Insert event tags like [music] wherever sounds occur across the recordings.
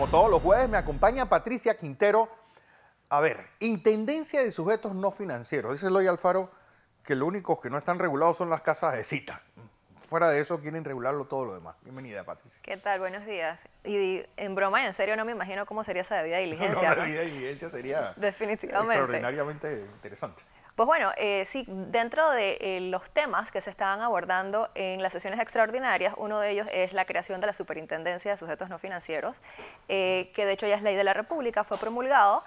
como todos los jueves, me acompaña Patricia Quintero. A ver, Intendencia de Sujetos No Financieros. Dice Loy Alfaro que lo único que no están regulados son las casas de cita. Fuera de eso, quieren regularlo todo lo demás. Bienvenida, Patricia. ¿Qué tal? Buenos días. Y en broma y en serio, no me imagino cómo sería esa debida [laughs] diligencia. la debida diligencia sería Definitivamente. extraordinariamente interesante. Pues bueno, eh, sí, dentro de eh, los temas que se estaban abordando en las sesiones extraordinarias, uno de ellos es la creación de la Superintendencia de Sujetos No Financieros, eh, que de hecho ya es ley de la República, fue promulgado.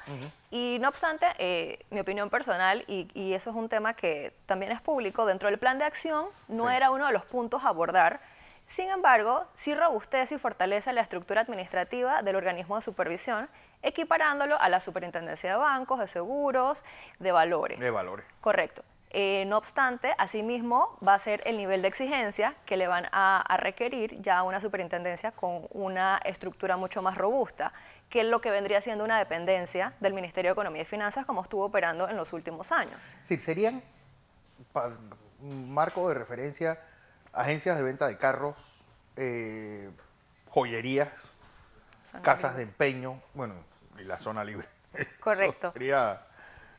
Y no obstante, mi opinión personal, y, eso es un tema que también es público, dentro del plan de acción no era uno de los puntos a abordar sin embargo, sí robustece y fortalece la estructura administrativa del organismo de supervisión, equiparándolo a la superintendencia de bancos, de seguros, de valores. De valores. Correcto. Eh, no obstante, asimismo va a ser el nivel de exigencia que le van a, requerir ya una superintendencia con una estructura mucho más robusta, que es lo que vendría siendo una dependencia del Ministerio de Economía y Finanzas como estuvo operando en los últimos años. Sí, serían marco de referencia agencias de venta de carros, eh, joyerías, casas de empeño, bueno, y la zona libre. [laughs] Correcto. sería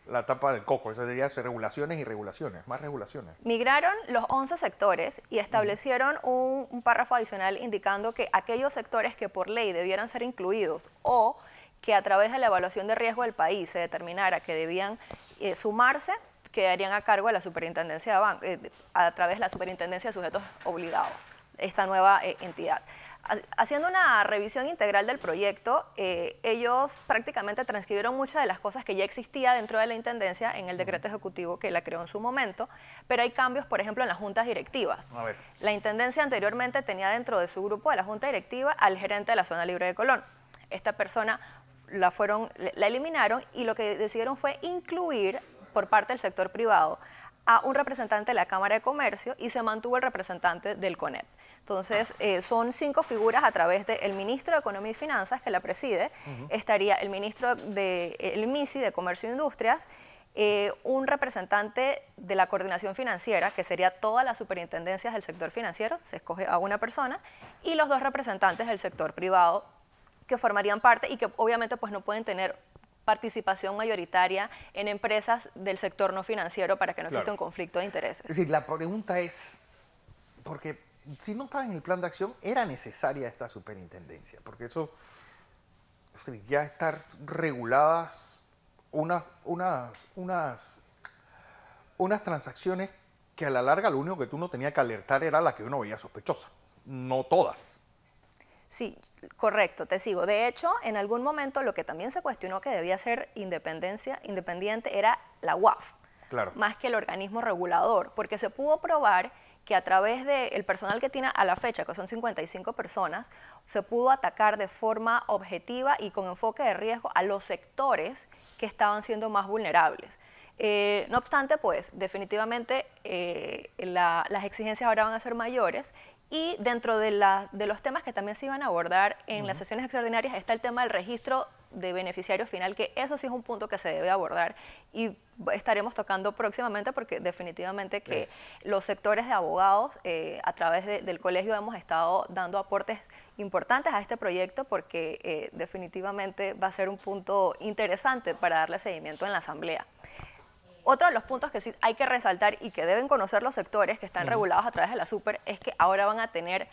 la tapa del coco, eso sería regulaciones y regulaciones, más regulaciones. Migraron los 11 sectores y establecieron un, párrafo adicional indicando que aquellos sectores que por ley debieran ser incluidos o que a través de la evaluación de riesgo del país se determinara que debían eh, sumarse quedarían a cargo de la superintendencia de eh, a través de la superintendencia de sujetos obligados, esta nueva eh, entidad. Haciendo una revisión integral del proyecto, eh, ellos prácticamente transcribieron muchas de las cosas que ya existía dentro de la Intendencia en el decreto ejecutivo que la creó en su momento, pero hay cambios, por ejemplo, en las juntas directivas. La Intendencia anteriormente tenía dentro de su grupo de la junta directiva al gerente de la zona libre de Colón. Esta persona la, fueron, la eliminaron y lo que decidieron fue incluir por parte del sector privado a un representante de la Cámara de Comercio y se mantuvo el representante del CONEP. Entonces, eh, son cinco figuras a través del ministro de Economía y Finanzas, que la preside, estaría el ministro del MISI, de Comercio e Industrias, eh, un representante de la coordinación financiera, que sería todas las superintendencias del sector financiero, se escoge a una persona, y los dos representantes del sector privado, que formarían parte y que obviamente pues no pueden tener participación mayoritaria en empresas del sector no financiero para que no exista un conflicto de intereses. Sí, la pregunta es, porque si no estaba en el plan de acción, era necesaria esta superintendencia, porque eso, ya estar reguladas unas, unas, unas, unas transacciones que a la larga lo único que tú no tenía que alertar era la que uno veía sospechosa, no todas. Sí, correcto, te sigo. De hecho, en algún momento lo que también se cuestionó que debía ser independencia, independiente era la UAF, claro. más que el organismo regulador, porque se pudo probar que a través del el personal que tiene a la fecha, que son 55 personas, se pudo atacar de forma objetiva y con enfoque de riesgo a los sectores que estaban siendo más vulnerables. Eh, no obstante, pues definitivamente eh, las exigencias ahora van a ser mayores y dentro de, los temas que también se iban a abordar en las sesiones extraordinarias está el tema del registro de beneficiario final, que eso sí es un punto que se debe abordar y estaremos tocando próximamente porque definitivamente que los sectores de abogados eh, a través del colegio hemos estado dando aportes importantes a este proyecto porque eh, definitivamente va a ser un punto interesante para darle seguimiento en la asamblea. Otro de los puntos que sí hay que resaltar y que deben conocer los sectores que están regulados a través de la super es que ahora van a tener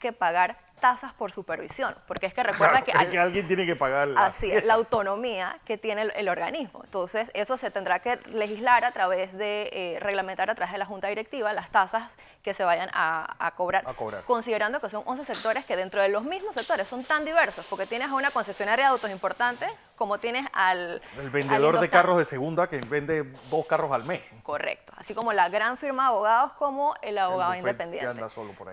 que pagar tasas por supervisión, porque es que recuerda que, hay alguien tiene que pagar así la [laughs] autonomía que tiene el, organismo. Entonces, eso se tendrá que legislar a través de, eh, reglamentar a través de la Junta Directiva las tasas que se vayan a, cobrar, considerando que son 11 sectores que dentro de los mismos sectores son tan diversos, porque tienes a una concesionaria de autos importante, como tienes al... El vendedor de carros de segunda que vende dos carros al mes. Correcto, así como la gran firma de abogados como el abogado independiente.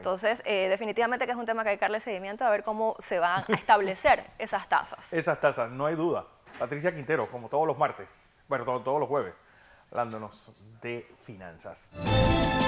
Entonces, eh, definitivamente que es un tema que hay que seguimiento a ver cómo se van a [laughs] establecer esas tasas. Esas tasas, no hay duda. Patricia Quintero, como todos los martes, bueno, todos los jueves, hablándonos de finanzas.